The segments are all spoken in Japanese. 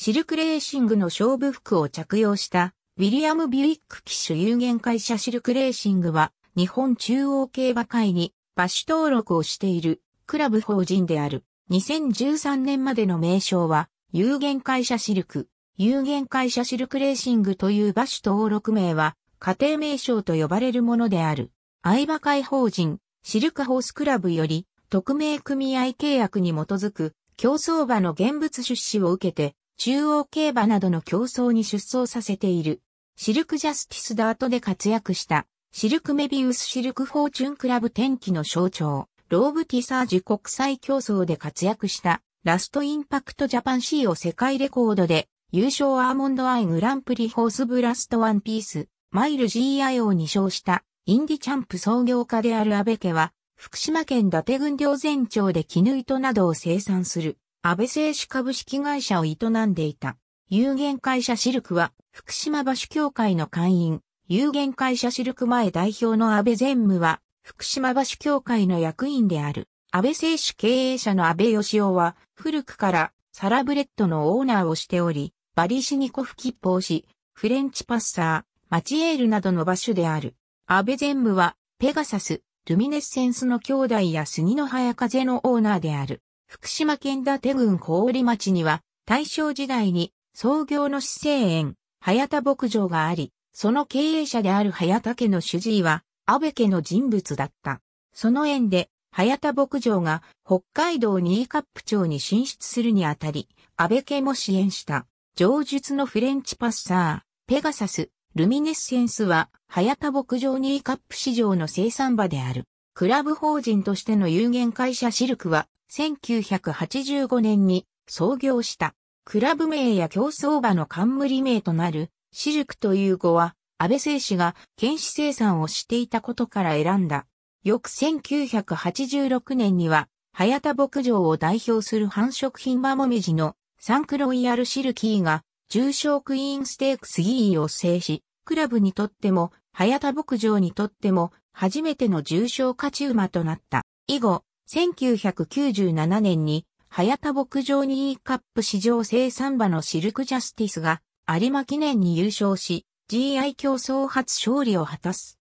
シルクレーシングの勝負服を着用したウィリアム・ビュイック機種有限会社シルクレーシングは日本中央競馬会に馬主登録をしているクラブ法人である。2013年までの名称は有限会社シルク、有限会社シルクレーシングという馬主登録名は家庭名称と呼ばれるものである。相馬会法人、シルクホースクラブより特命組合契約に基づく競走馬の現物出資を受けて中央競馬などの競争に出走させている。シルクジャスティスダートで活躍した、シルクメビウスシルクフォーチュンクラブ天気の象徴、ローブティサージ国際競争で活躍した、ラストインパクトジャパン C を世界レコードで、優勝アーモンドアイグランプリホースブラストワンピース、マイル GI を2勝した、インディチャンプ創業家である安倍家は、福島県伊達郡両前町で絹糸などを生産する安倍製紙株式会社を営んでいた。有限会社シルクは、福島橋協会の会員、有限会社シルク前代表の安倍全務は、福島橋協会の役員である。安倍製紙経営者の安倍義雄は、古くからサラブレッドのオーナーをしており、バリシニコフ切符をし、フレンチパッサー、マチエールなどの場所である。安倍全務は、ペガサス、ルミネッセンスの兄弟や杉の早風のオーナーである。福島県伊達郡小織町には、大正時代に創業の資生園、早田牧場があり、その経営者である早田家の主治医は、安倍家の人物だった。その縁で、早田牧場が北海道新カップ町に進出するにあたり、安倍家も支援した、上述のフレンチパッサー、ペガサス、ルミネッセンスは、早田牧場新カップ市場の生産場である。クラブ法人としての有限会社シルクは、1985年に創業した。クラブ名や競争馬の冠名となる、シルクという語は、安倍聖氏が剣士生産をしていたことから選んだ。翌1986年には、早田牧場を代表する繁殖品馬もみじのサンクロイヤルシルキーが重賞クイーンステークスギーを制し、クラブにとっても、早田牧場にとっても、初めての重賞勝ち馬となった。以後、1997年に、早田牧場に E カップ史上生産馬のシルクジャスティスが有馬記念に優勝し、GI 競争初勝利を果たす。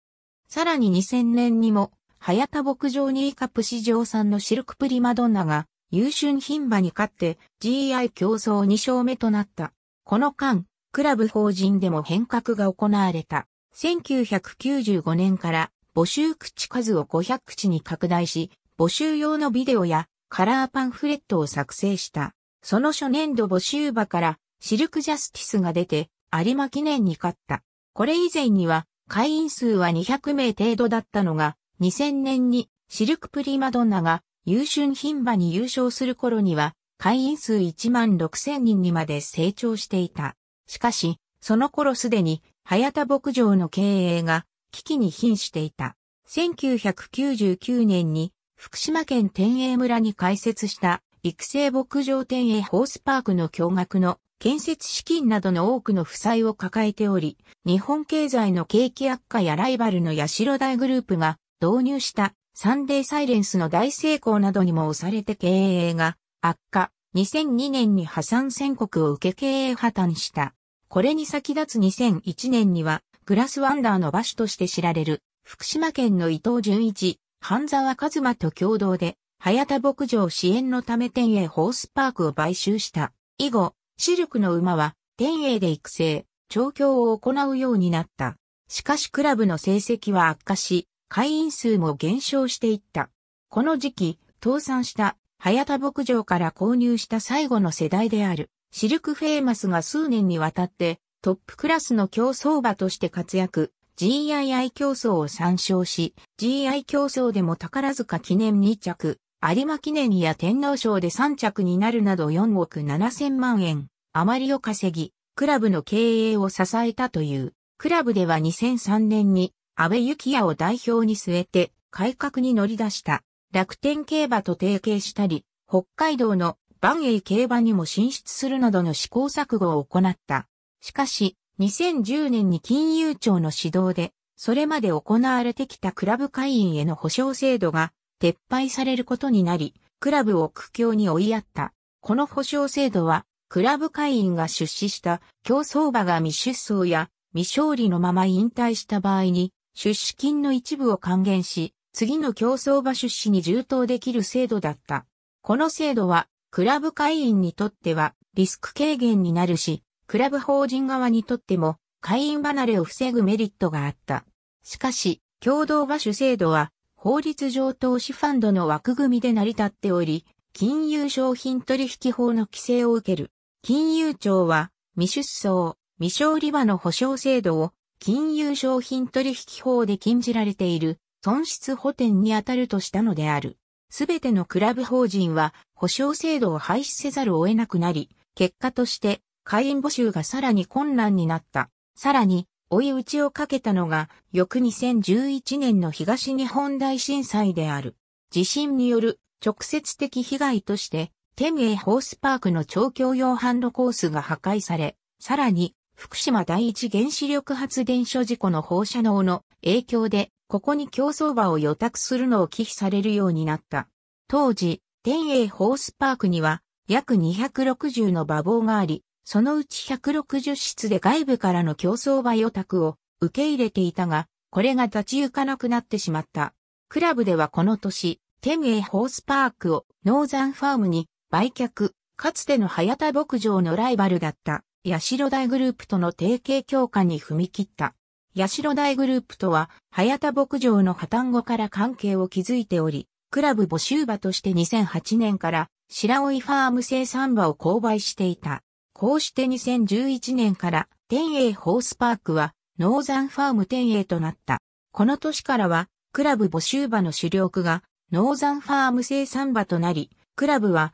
さらに2000年にも、早田牧場に E カップ史上産のシルクプリマドンナが優秀品馬に勝って GI 競争2勝目となった。この間、クラブ法人でも変革が行われた。1995年から募集口数を500口に拡大し、募集用のビデオやカラーパンフレットを作成した。その初年度募集場からシルクジャスティスが出て有馬記念に勝った。これ以前には会員数は200名程度だったのが2000年にシルクプリマドンナが優秀品馬に優勝する頃には会員数1万6000人にまで成長していた。しかし、その頃すでに、早田牧場の経営が危機に瀕していた。1999年に福島県天栄村に開設した育成牧場天栄ホースパークの驚愕の建設資金などの多くの負債を抱えており、日本経済の景気悪化やライバルの代大グループが導入したサンデーサイレンスの大成功などにも押されて経営が悪化、2002年に破産宣告を受け経営破綻した。これに先立つ2001年にはグラスワンダーの場所として知られる福島県の伊藤淳一半沢和馬と共同で、早田牧場支援のため天栄ホースパークを買収した。以後、シルクの馬は、天栄で育成、調教を行うようになった。しかしクラブの成績は悪化し、会員数も減少していった。この時期、倒産した早田牧場から購入した最後の世代である、シルクフェーマスが数年にわたってトップクラスの競争馬として活躍、GII 競争を参照し、GI 競争でも宝塚記念2着、有馬記念や天皇賞で3着になるなど4億7千万円、余りを稼ぎ、クラブの経営を支えたという。クラブでは2003年に安倍幸也を代表に据えて改革に乗り出した。楽天競馬と提携したり、北海道の万栄競馬にも進出するなどの試行錯誤を行った。しかし、2010年に金融庁の指導で、それまで行われてきたクラブ会員への保証制度が撤廃されることになり、クラブを苦境に追いやった。この保証制度は、クラブ会員が出資した競争馬が未出走や未勝利のまま引退した場合に、出資金の一部を還元し、次の競争馬出資に充当できる制度だった。この制度は、クラブ会員にとってはリスク軽減になるし、クラブ法人側にとっても会員離れを防ぐメリットがあった。しかし、共同馬主制度は法律上投資ファンドの枠組みで成り立っており、金融商品取引法の規制を受ける。金融庁は未出走、未勝利馬の保証制度を金融商品取引法で禁じられている損失補填に当たるとしたのである。すべてのクラブ法人は保証制度を廃止せざるを得なくなり、結果として会員募集がさらに困難になった。さらに、追い打ちをかけたのが、翌2011年の東日本大震災である。地震による直接的被害として、天栄ホースパークの調教用販路コースが破壊され、さらに、福島第一原子力発電所事故の放射能の影響で、ここに競争場を予託するのを忌避されるようになった。当時、天栄ホースパークには、約260の馬房があり、そのうち160室で外部からの競争馬予託を受け入れていたが、これが立ち行かなくなってしまった。クラブではこの年、テムエホースパークをノーザンファームに売却、かつての早田牧場のライバルだった、八代大グループとの提携強化に踏み切った。八代大グループとは、早田牧場の破綻後から関係を築いており、クラブ募集場として2008年から、白老ファーム生産場を購買していた。こうして2011年から天栄ホースパークはノーザンファーム天栄となった。この年からはクラブ募集場の主力がノーザンファーム生産場となり、クラブは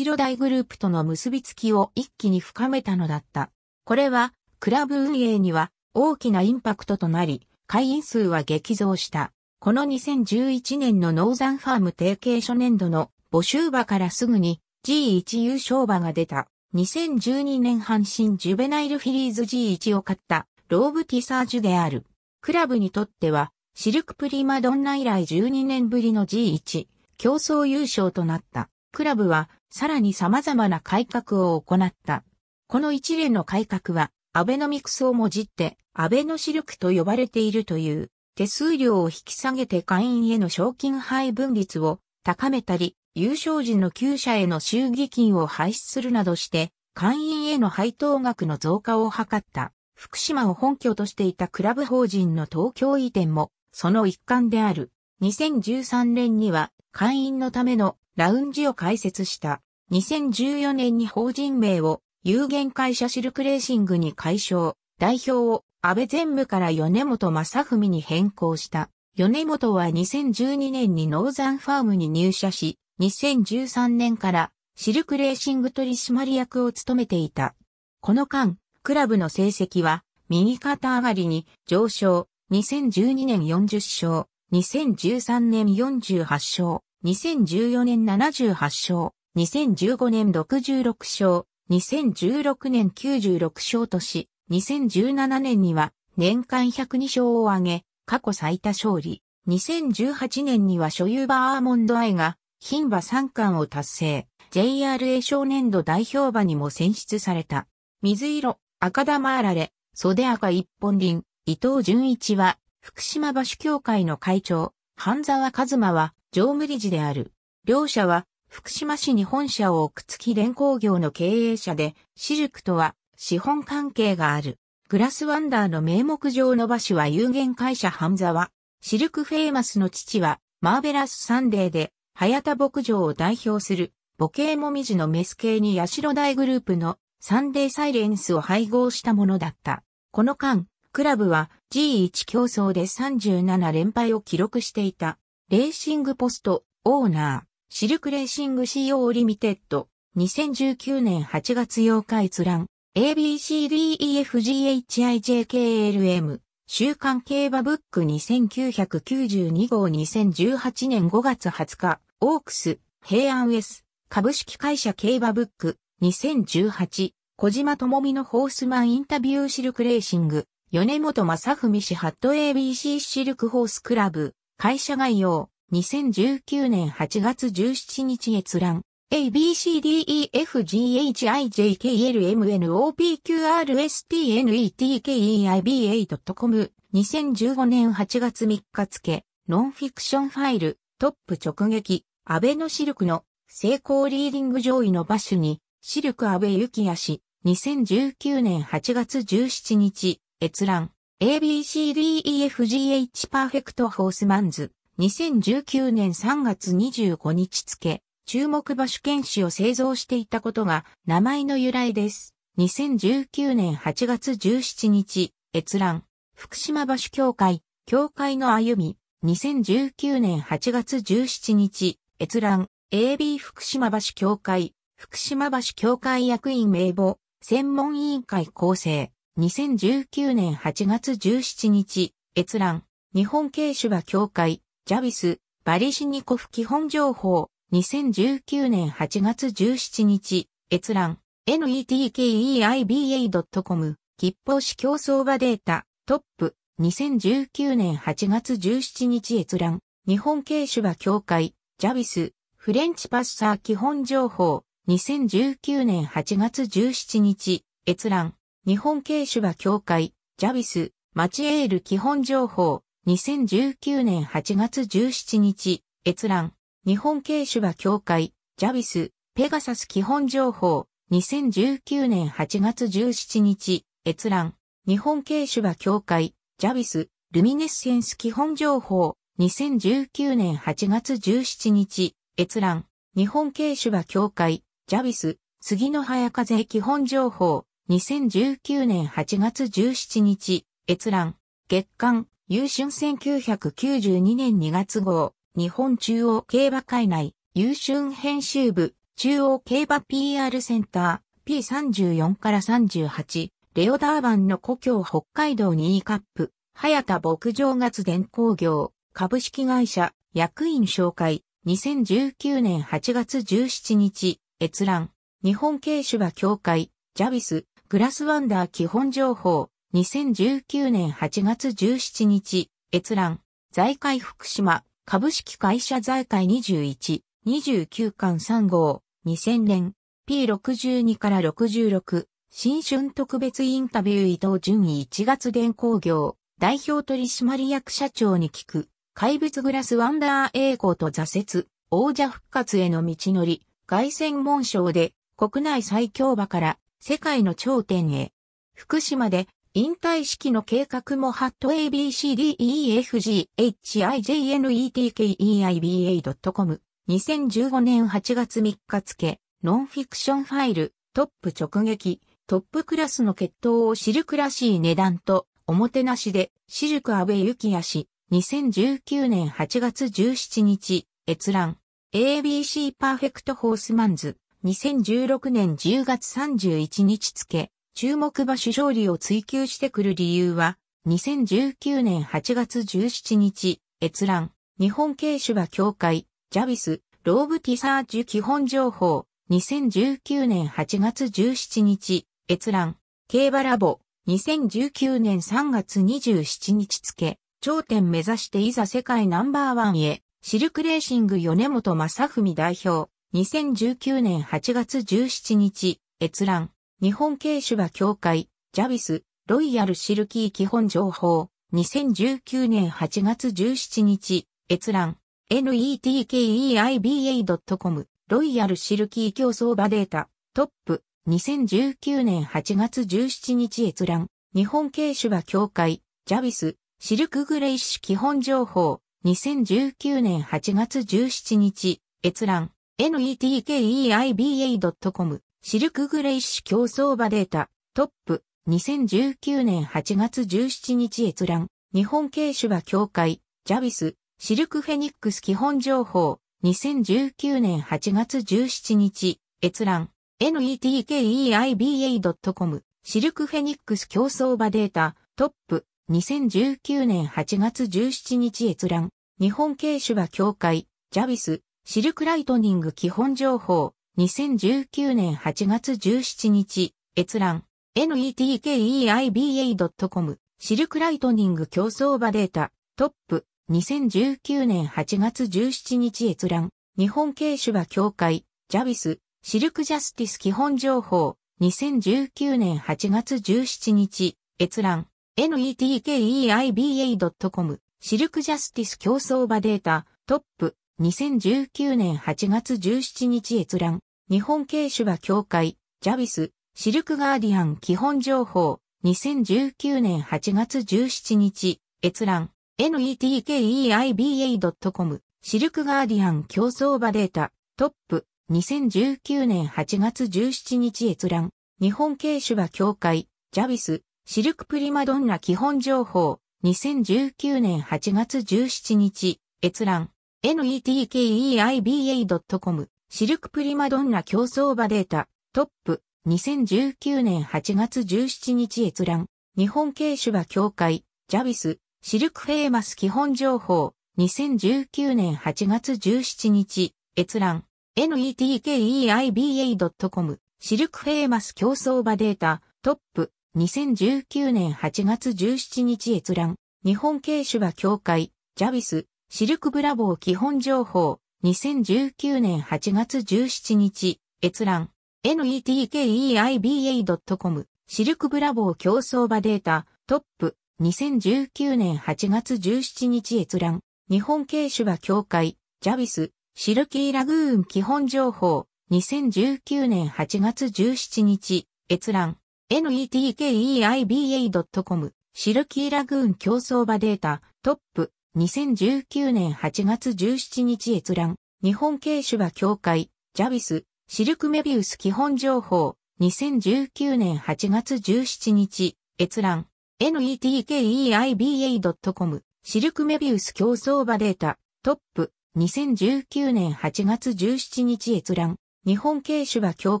ロ大グループとの結びつきを一気に深めたのだった。これはクラブ運営には大きなインパクトとなり、会員数は激増した。この2011年のノーザンファーム提携初年度の募集場からすぐに G1 優勝場が出た。2012年阪神ジュベナイルフィリーズ G1 を買ったローブティサージュである。クラブにとってはシルクプリマドンナ以来12年ぶりの G1 競争優勝となった。クラブはさらに様々な改革を行った。この一連の改革はアベノミクスをもじってアベノシルクと呼ばれているという手数料を引き下げて会員への賞金配分率を高めたり優勝時の旧社への衆議金を廃止するなどして、会員への配当額の増加を図った。福島を本拠としていたクラブ法人の東京移転も、その一環である。2013年には、会員のためのラウンジを開設した。2014年に法人名を有限会社シルクレーシングに解消、代表を安倍全部から米本正文に変更した。米本は2012年にノーザンファームに入社し、2013年からシルクレーシング取締役を務めていた。この間、クラブの成績は右肩上がりに上昇、2012年40勝、2013年48勝、2014年78勝、2015年66勝、2016年96勝とし、2017年には年間102勝を挙げ、過去最多勝利。2018年には所有バーモンドアイが牝馬三冠を達成、JRA 少年度代表馬にも選出された。水色、赤玉あられ、袖赤一本輪、伊藤淳一は、福島馬主協会の会長、半沢和馬は、常務理事である。両者は、福島市に本社を置く月連工業の経営者で、シルクとは、資本関係がある。グラスワンダーの名目上の馬主は有限会社半沢。シルクフェイマスの父は、マーベラスサンデーで、早田牧場を代表する母系もみじのメス系にヤシロ大グループのサンデーサイレンスを配合したものだった。この間、クラブは G1 競争で37連敗を記録していた。レーシングポスト、オーナー、シルクレーシング CO リミテッド、2019年8月8日閲覧、ABCDEFGHIJKLM、週刊競馬ブック2992号2018年5月20日、オークス、平安ウェス、株式会社競馬ブック2018、小島智美のホースマンインタビューシルクレーシング、米本正文氏ハット ABC シルクホースクラブ、会社概要、2019年8月17日閲覧。A, B, C, D, E, F, G, H, I, J, K, L, M, N, O, P, Q, R, S, T, N, E, T, K, E, I, B, A.com 2015年8月3日付、ノンフィクションファイル、トップ直撃、安倍のシルクの成功リーディング上位の場所に、シルク安倍幸也氏、2019年8月17日、閲覧、ABCDEFGH パーフェクトホースマンズ、2019年3月25日付、注目馬主剣士を製造していたことが名前の由来です。2019年8月17日、閲覧、福島馬主協会、協会の歩み、2019年8月17日、閲覧、AB 福島馬主協会、福島馬主協会役員名簿、専門委員会構成、2019年8月17日、閲覧、日本軽種馬協会、ジャビス、バリシニコフ基本情報、2019年8月17日、閲覧、netkeiba.com、吉報市競争場データ、トップ、2019年8月17日閲覧、日本軽手馬協会、ジャビス、フレンチパッサー基本情報、2019年8月17日、閲覧、日本軽手馬協会、ジャビス、マチエール基本情報、2019年8月17日、閲覧。日本軽種馬協会、ジャビス、ペガサス基本情報、2019年8月17日、閲覧、日本軽種馬協会、ジャビス、ルミネッセンス基本情報、2019年8月17日、閲覧、日本軽種馬協会、ジャビス、杉の早風基本情報、2019年8月17日、閲覧、月刊、優春1992年2月号、日本中央競馬会内、優春編集部、中央競馬 PR センター、P34 から38、レオダーバンの故郷北海道に E カップ、早田牧場月電工業、株式会社、役員紹介、2019年8月17日、閲覧、日本軽種馬協会、ジャビス、グラスワンダー基本情報、2019年8月17日、閲覧、財界福島、株式会社財界21、29巻3号、2000年、P62 から66、新春特別インタビュー伊藤淳一1月電工業、代表取締役社長に聞く、怪物グラスワンダー栄光と挫折、王者復活への道のり、外戦門賞で国内最強馬から世界の頂点へ。福島で引退式の計画も hatABCDEFGHIJNETKEIBA.com 2015年8月3日付、ノンフィクションファイル、トップ直撃、トップクラスの決闘を知るクらしい値段と、おもてなしで、シルク安倍幸也氏、2019年8月17日、閲覧、ABC パーフェクトホースマンズ、2016年10月31日付、注目馬主勝利を追求してくる理由は、2019年8月17日、閲覧、日本軽種馬協会、ジャビス、ローブティサージュ基本情報、2019年8月17日、閲覧、競馬ラボ、2019年3月27日付、頂点目指していざ世界ナンバーワンへ、シルクレーシング米本正文代表、2019年8月17日、閲覧、日本軽手馬協会、ジャビス、ロイヤルシルキー基本情報、2019年8月17日、閲覧、netkeiba.com、ロイヤルシルキー競争場データ、トップ、2019年8月17日閲覧、日本軽手馬協会、ジャビス、シルクグレイッシュ基本情報、2019年8月17日、閲覧、netkeiba.com、シルクグレイシュ競争馬データ、トップ、2019年8月17日閲覧、日本軽種馬協会、ジャビス、シルクフェニックス基本情報、2019年8月17日、閲覧、netkeiba.com、シルクフェニックス競争馬データ、トップ、2019年8月17日閲覧、日本軽種馬協会、ジャビス、シルクライトニング基本情報、2019年8月17日、閲覧、netkeiba.com、シルクライトニング競争場データ、トップ、2019年8月17日閲覧、日本軽手場協会、ジャビス、シルクジャスティス基本情報、2019年8月17日、閲覧、netkeiba.com、シルクジャスティス競争場データ、トップ、2019年8月17日閲覧、日本軽芝協会、ジャビス、シルクガーディアン基本情報、2019年8月17日、閲覧、netkeiba.com、シルクガーディアン競争場データ、トップ、2019年8月17日閲覧、日本軽芝協会、ジャビス、シルクプリマドンナ基本情報、2019年8月17日、閲覧、netkeiba.com シルクプリマドンナ競争馬データトップ2019年8月17日閲覧日本軽種馬協会ジャビスシルクフェーマス基本情報2019年8月17日閲覧 netkeiba.com シルクフェーマス競争馬データトップ2019年8月17日閲覧日本軽種馬協会ジャビスシルクブラボー基本情報、2019年8月17日、閲覧、netkeiba.com、シルクブラボー競争場データ、トップ、2019年8月17日閲覧、日本軽種馬協会、ジャビス、シルキーラグーン基本情報、2019年8月17日、閲覧、netkeiba.com、シルキーラグーン競争場データ、トップ、2019年8月17日閲覧、日本軽馬協会、ジャビス、シルクメビウス基本情報、2019年8月17日、閲覧、netkeiba.com、シルクメビウス競争馬データ、トップ、2019年8月17日閲覧、日本軽馬協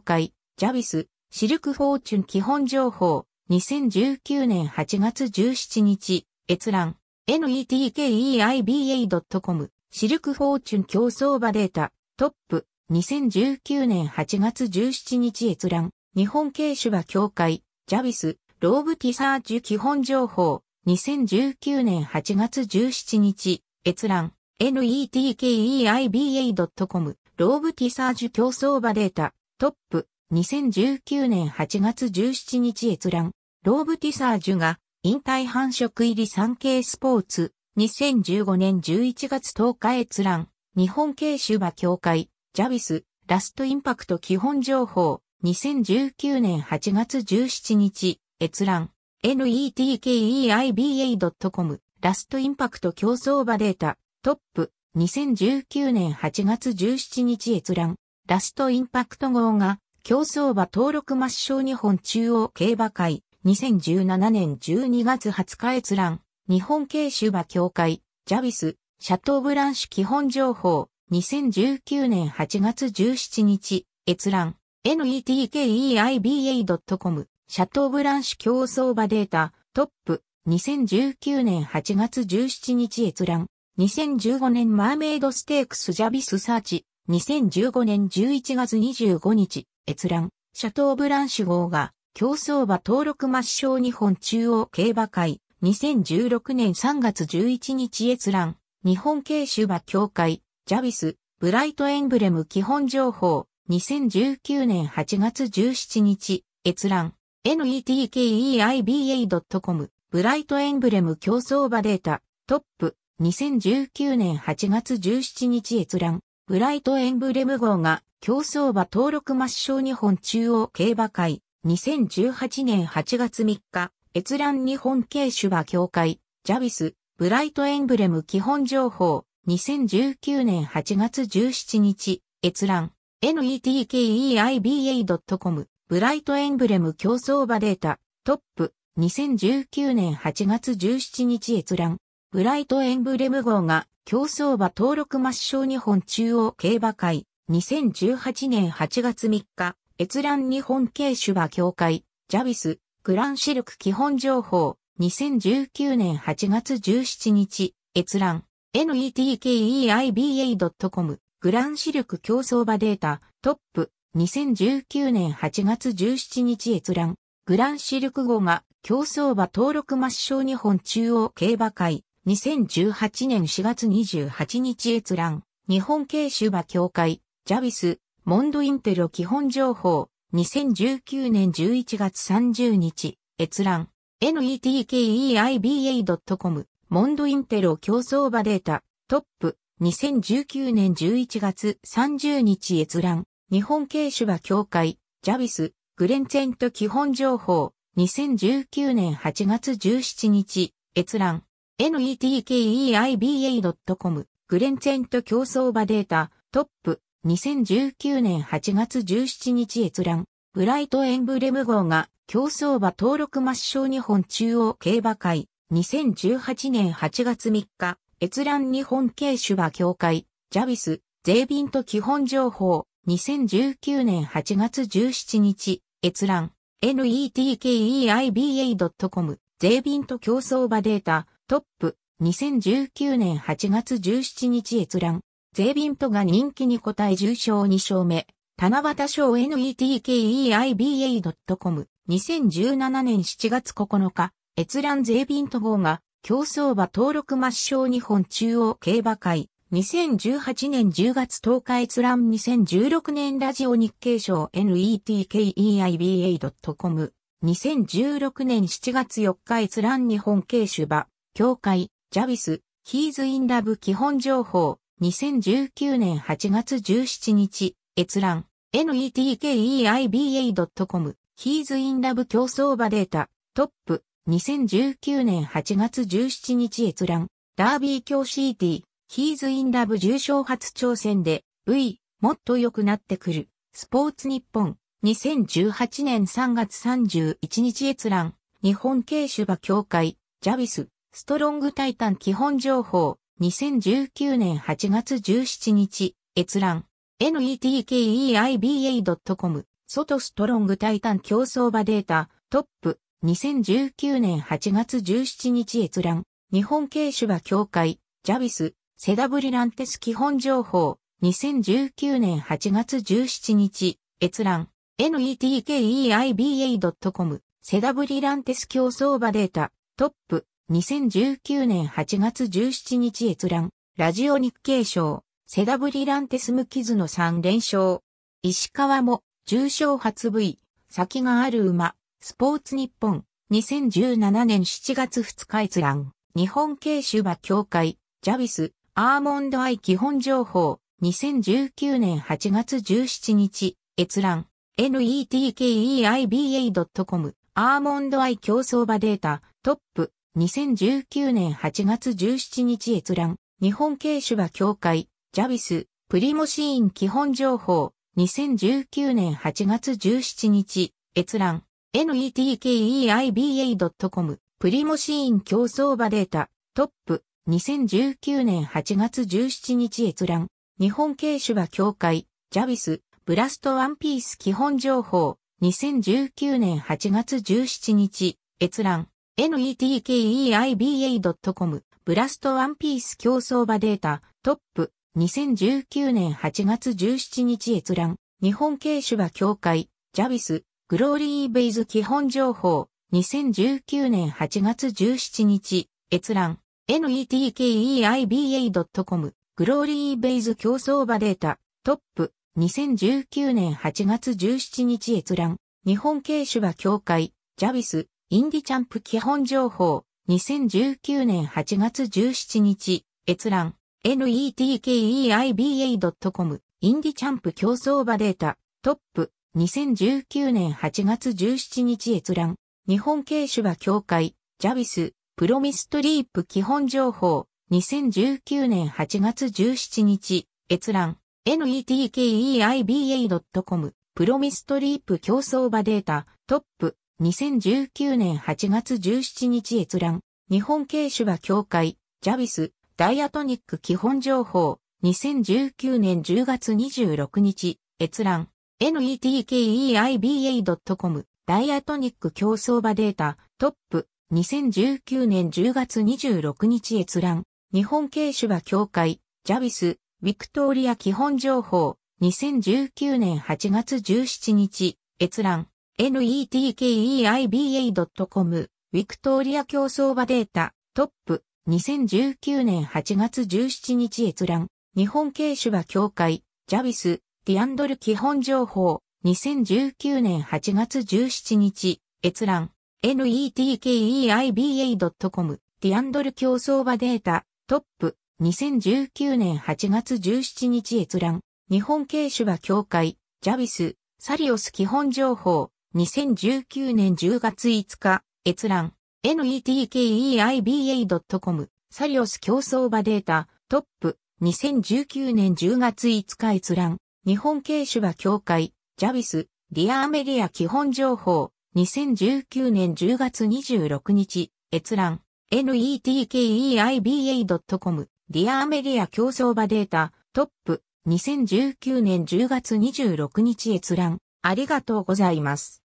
会、ジャビス、シルクフォーチュン基本情報、2019年8月17日、閲覧、netkeiba.com シルクフォーチュン競争場データトップ2019年8月17日閲覧日本軽種馬協会ジャビスローブティサージュ基本情報2019年8月17日閲覧 netkeiba.com ローブティサージュ競争場データトップ2019年8月17日閲覧ローブティサージュが引退繁殖入り産経スポーツ、2015年11月10日閲覧、日本経手馬協会、ジャビス、ラストインパクト基本情報、2019年8月17日、閲覧、netkeiba.com、ラストインパクト競争馬データ、トップ、2019年8月17日閲覧、ラストインパクト号が、競争馬登録抹消日本中央競馬会、2017年12月20日閲覧、日本慶州場協会、ジャビス、シャトーブランシュ基本情報、2019年8月17日、閲覧、netkeiba.com、シャトーブランシュ競争場データ、トップ、2019年8月17日閲覧、2015年マーメイドステークスジャビスサーチ、2015年11月25日、閲覧、シャトーブランシュ号が、競走馬登録抹消日本中央競馬会、2016年3月11日閲覧、日本軽種馬協会、ジャビス、ブライトエンブレム基本情報、2019年8月17日、閲覧、netkeiba.com、ブライトエンブレム競走馬データ、トップ、2019年8月17日閲覧、ブライトエンブレム号が競走馬登録抹消日本中央競馬会、2018年8月3日、閲覧日本系手話協会、ジャビス、ブライトエンブレム基本情報、2019年8月17日、閲覧、netkeiba.com、ブライトエンブレム競争馬データ、トップ、2019年8月17日閲覧、ブライトエンブレム号が競争馬登録抹消日本中央競馬会、2018年8月3日、閲覧日本系手話協会、ジャビス、グランシルク基本情報、2019年8月17日、閲覧、netkeiba.com、グランシルク競争場データ、トップ、2019年8月17日閲覧、グランシルク号が競走馬登録抹消日本中央競馬会、2018年4月28日閲覧、日本系手馬協会、ジャビス、モンドインテロ基本情報、2019年11月30日、閲覧、netkeiba.com、モンドインテロ競争場データ、トップ、2019年11月30日閲覧、日本経手場協会、ジャビス、グレンツェント基本情報、2019年8月17日、閲覧、netkeiba.com、グレンツェント競争場データ、トップ、2019年8月17日閲覧、ブライトエンブレム号が競争馬登録抹消日本中央競馬会、2018年8月3日、閲覧日本軽種馬協会、ジャビス、税便と基本情報、2019年8月17日、閲覧、netkeiba.com、税便と競走馬データ、トップ、2019年8月17日閲覧 n e t k e i b a c o m 税便と競争馬データトップ2 0 1 9年8月1 7日閲覧税便とが人気に応え重賞2勝目。七夕賞 netKeiba.com。2017年7月9日、閲覧税便と号が競争馬登録抹消日本中央競馬会。2018年10月10日閲覧2016年ラジオ日経賞 netkeiba.com。2016年7月4日閲覧日本経手馬、協会、ジャビス、ヒーズインラブ基本情報。2019年8月17日、閲覧、netkeiba.com、ヒーズインラブ競争場データ、トップ、2019年8月17日閲覧、ダービー強 CT、ヒーズインラブ重賞初挑戦で、V、もっと良くなってくる、スポーツ日本、2018年3月31日閲覧、日本軽種馬協会、ジャビス、ストロングタイタン基本情報、2019年8月17日、閲覧。netkeiba.com 外ストロングタイタン競争場データトップ2019年8月17日閲覧日本軽種馬協会ジャビスセダブリランテス基本情報2019年8月17日閲覧 netkeiba.com セダブリランテス競争場データトップ2019年8月17日閲覧、ラジオ日経賞、セダブリランテスムキズの3連勝。石川も、重賞初 V、先がある馬、スポーツ日本、2017年7月2日閲覧、日本軽種馬協会、ジャビス、アーモンドアイ基本情報、2019年8月17日、閲覧、netkeiba.com、アーモンドアイ競争馬データ、トップ、2019年8月17日閲覧、日本軽手馬協会、ジャビス、プリモシーン基本情報、2019年8月17日、閲覧、netkeiba.com、プリモシーン競争馬データ、トップ、2019年8月17日閲覧、日本軽手馬協会、ジャビス、ブラストワンピース基本情報、2019年8月17日、閲覧、netkeiba.com ブラストワンピース競争場データトップ2019年8月17日閲覧日本軽手馬協会ジャビスグローリーベイズ基本情報2019年8月17日閲覧 netkeiba.com グローリーベイズ競争場データトップ2019年8月17日閲覧日本軽手馬協会ジャビスインディチャンプ基本情報、2019年8月17日、閲覧、netkeiba.com、インディチャンプ競争場データ、トップ、2019年8月17日閲覧、日本軽手馬協会、ジャビス、プロミストリープ基本情報、2019年8月17日、閲覧、netkeiba.com、プロミストリープ競争場データ、トップ、2019年8月17日閲覧、日本軽芝協会、ジャビス、ダイアトニック基本情報、2019年10月26日、閲覧、netkeiba.com、ダイアトニック競争場データ、トップ、2019年10月26日閲覧、日本軽芝協会、ジャビス、ビクトーリア基本情報、2019年8月17日、閲覧、netkeiba.com ウィクトリア競争場データトップ2019年8月17日閲覧日本経手場協会ジャビスディアンドル基本情報2019年8月17日閲覧 netkeiba.com ディアンドル競争場データトップ2019年8月17日閲覧日本経手場協会ジャビスサリオス基本情報2019年10月5日、閲覧、netkeiba.com、サリオス競争場データ、トップ、2019年10月5日閲覧、日本軽手場協会、ジャビス、ディアアメリア基本情報、2019年10月26日、閲覧、netkeiba.com、ディアアメリア競争場データ、トップ、2019年10月26日閲覧、ありがとうございます。